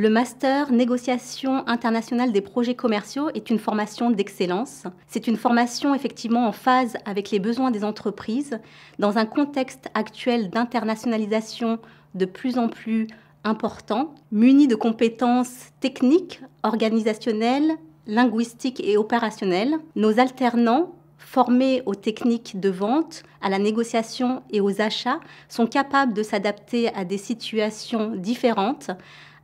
Le master négociation internationale des projets commerciaux est une formation d'excellence. C'est une formation effectivement en phase avec les besoins des entreprises dans un contexte actuel d'internationalisation de plus en plus important, muni de compétences techniques, organisationnelles, linguistiques et opérationnelles. Nos alternants formés aux techniques de vente, à la négociation et aux achats, sont capables de s'adapter à des situations différentes,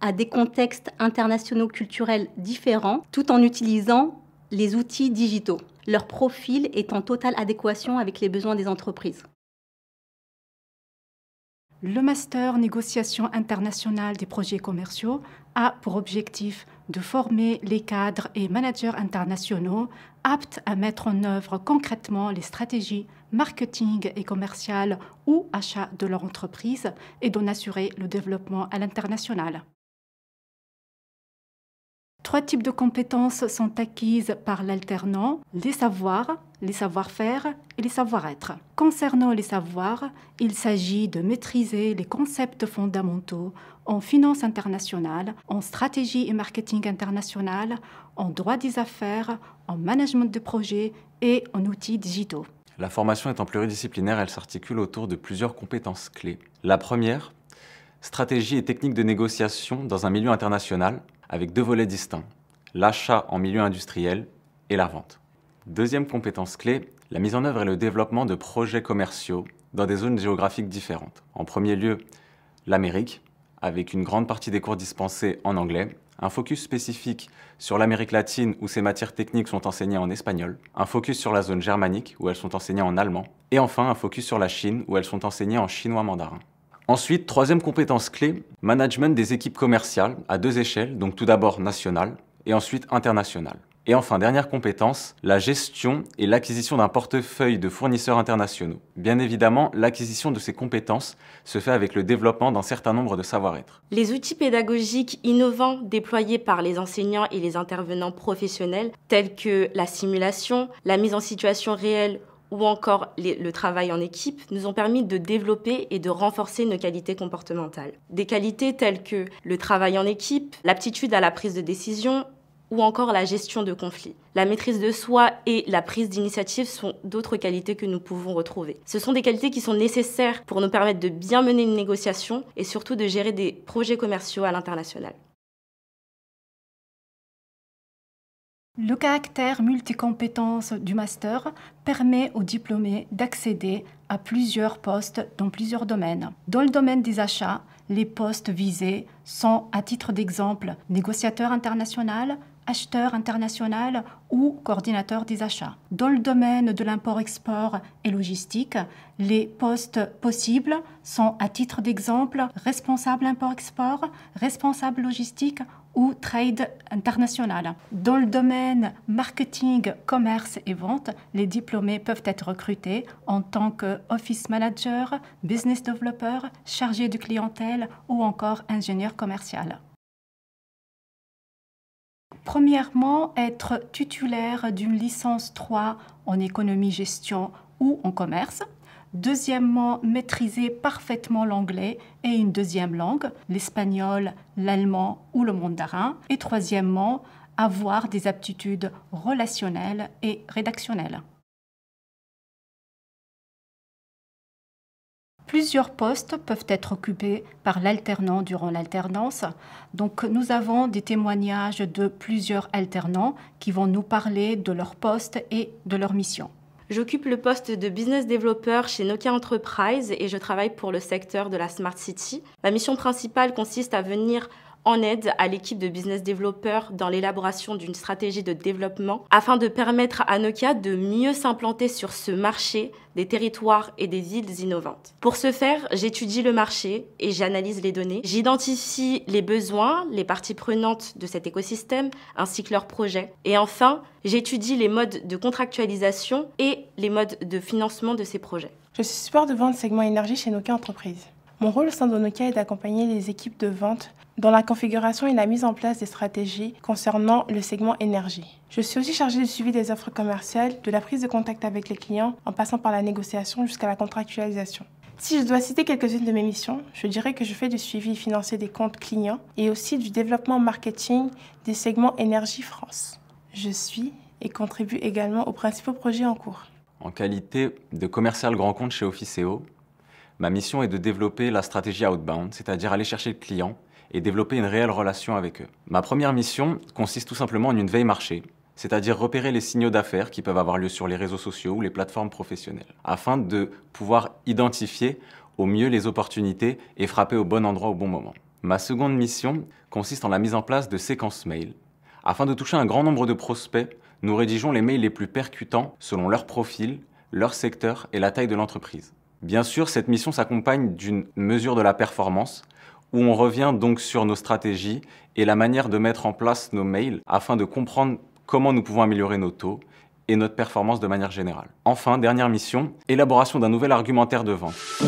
à des contextes internationaux culturels différents, tout en utilisant les outils digitaux, leur profil est en totale adéquation avec les besoins des entreprises. Le master négociation internationale des projets commerciaux a pour objectif de former les cadres et managers internationaux aptes à mettre en œuvre concrètement les stratégies marketing et commerciales ou achats de leur entreprise et d'en assurer le développement à l'international. Trois types de compétences sont acquises par l'alternant, les savoirs, les savoir-faire et les savoir-être. Concernant les savoirs, il s'agit de maîtriser les concepts fondamentaux en finance internationale, en stratégie et marketing international, en droit des affaires, en management de projet et en outils digitaux. La formation étant pluridisciplinaire, elle s'articule autour de plusieurs compétences clés. La première, stratégie et technique de négociation dans un milieu international avec deux volets distincts, l'achat en milieu industriel et la vente. Deuxième compétence clé, la mise en œuvre et le développement de projets commerciaux dans des zones géographiques différentes. En premier lieu, l'Amérique, avec une grande partie des cours dispensés en anglais, un focus spécifique sur l'Amérique latine où ces matières techniques sont enseignées en espagnol, un focus sur la zone germanique où elles sont enseignées en allemand, et enfin un focus sur la Chine où elles sont enseignées en chinois mandarin. Ensuite, troisième compétence clé, management des équipes commerciales à deux échelles, donc tout d'abord nationale et ensuite internationale. Et enfin, dernière compétence, la gestion et l'acquisition d'un portefeuille de fournisseurs internationaux. Bien évidemment, l'acquisition de ces compétences se fait avec le développement d'un certain nombre de savoir-être. Les outils pédagogiques innovants déployés par les enseignants et les intervenants professionnels, tels que la simulation, la mise en situation réelle ou encore le travail en équipe nous ont permis de développer et de renforcer nos qualités comportementales. Des qualités telles que le travail en équipe, l'aptitude à la prise de décision, ou encore la gestion de conflits. La maîtrise de soi et la prise d'initiative sont d'autres qualités que nous pouvons retrouver. Ce sont des qualités qui sont nécessaires pour nous permettre de bien mener une négociation et surtout de gérer des projets commerciaux à l'international. Le caractère multicompétence du master permet aux diplômés d'accéder à plusieurs postes dans plusieurs domaines. Dans le domaine des achats, les postes visés sont, à titre d'exemple, négociateur international, acheteur international ou coordinateur des achats. Dans le domaine de l'import-export et logistique, les postes possibles sont à titre d'exemple responsable import-export, responsable logistique ou trade international. Dans le domaine marketing, commerce et vente, les diplômés peuvent être recrutés en tant que office manager, business developer, chargé de clientèle ou encore ingénieur commercial. Premièrement, être titulaire d'une licence 3 en économie-gestion ou en commerce. Deuxièmement, maîtriser parfaitement l'anglais et une deuxième langue, l'espagnol, l'allemand ou le mandarin. Et troisièmement, avoir des aptitudes relationnelles et rédactionnelles. Plusieurs postes peuvent être occupés par l'alternant durant l'alternance. Donc nous avons des témoignages de plusieurs alternants qui vont nous parler de leur poste et de leur mission. J'occupe le poste de business developer chez Nokia Enterprise et je travaille pour le secteur de la Smart City. Ma mission principale consiste à venir en aide à l'équipe de business développeurs dans l'élaboration d'une stratégie de développement afin de permettre à Nokia de mieux s'implanter sur ce marché des territoires et des îles innovantes. Pour ce faire, j'étudie le marché et j'analyse les données. J'identifie les besoins, les parties prenantes de cet écosystème ainsi que leurs projets. Et enfin, j'étudie les modes de contractualisation et les modes de financement de ces projets. Je suis support de vente segment énergie chez Nokia Entreprise. Mon rôle au sein de Nokia est d'accompagner les équipes de vente dans la configuration, et la mise en place des stratégies concernant le segment énergie. Je suis aussi chargée du suivi des offres commerciales, de la prise de contact avec les clients, en passant par la négociation jusqu'à la contractualisation. Si je dois citer quelques-unes de mes missions, je dirais que je fais du suivi financier des comptes clients et aussi du développement marketing des segments Énergie France. Je suis et contribue également aux principaux projets en cours. En qualité de commercial grand compte chez Officeo, ma mission est de développer la stratégie outbound, c'est-à-dire aller chercher le client et développer une réelle relation avec eux. Ma première mission consiste tout simplement en une veille marché, c'est-à-dire repérer les signaux d'affaires qui peuvent avoir lieu sur les réseaux sociaux ou les plateformes professionnelles, afin de pouvoir identifier au mieux les opportunités et frapper au bon endroit au bon moment. Ma seconde mission consiste en la mise en place de séquences mails. Afin de toucher un grand nombre de prospects, nous rédigeons les mails les plus percutants selon leur profil, leur secteur et la taille de l'entreprise. Bien sûr, cette mission s'accompagne d'une mesure de la performance, où on revient donc sur nos stratégies et la manière de mettre en place nos mails afin de comprendre comment nous pouvons améliorer nos taux et notre performance de manière générale. Enfin, dernière mission, élaboration d'un nouvel argumentaire de vente.